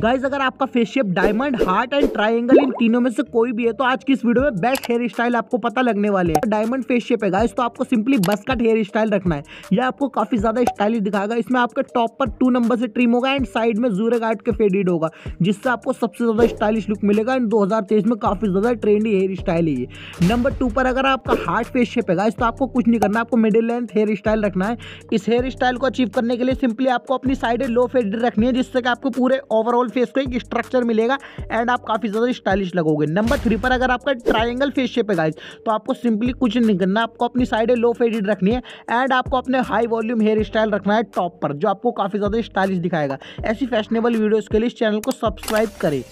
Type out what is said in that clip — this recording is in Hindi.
गाइज अगर आपका face shape diamond heart and triangle इन तीनों में से कोई भी है तो आज की इस वीडियो में बेस्ट हेयर स्टाइल आपको पता लगने वाले डायमंड फेस शेप है गाइज तो आपको सिंपली बस कट हेयर स्टाइल रखना है यह आपको काफी ज्यादा स्टाइलिश दिखाएगा इसमें आपके टॉप पर टू नंबर से ट्रिम होगा एंड साइड में जूरे गार्ड के फेडेड होगा जिससे आपको सबसे ज्यादा स्टाइलिश लुक मिलेगा एंड दो में काफी ज्यादा ट्रेंडी हेयर स्टाइल है ये नंबर टू पर अगर आपका हार्ट फेस शेप है गाइज तो आपको कुछ नहीं करना आपको मिडिल लेंथ हेयर स्टाइल रखना है इस हेयर स्टाइल को अचीव करने के लिए सिंपली आपको अपनी साइड लो फेडेड रखनी है जिससे कि आपको पूरे ओवरऑल राउंड फेस को एक स्ट्रक्चर मिलेगा एंड आप काफ़ी ज़्यादा स्टाइलिश लगोगे नंबर थ्री पर अगर आपका ट्राइंगल फेस शेप है गाइज तो आपको सिंपली कुछ नहीं करना आपको अपनी साइड लो फेडेड रखनी है एंड आपको अपने हाई वॉल्यूम हेयर स्टाइल रखना है टॉप पर जो आपको काफ़ी ज़्यादा स्टाइलिश दिखाएगा ऐसी फैशनेबल वीडियोज़ के लिए इस चैनल को सब्सक्राइब करें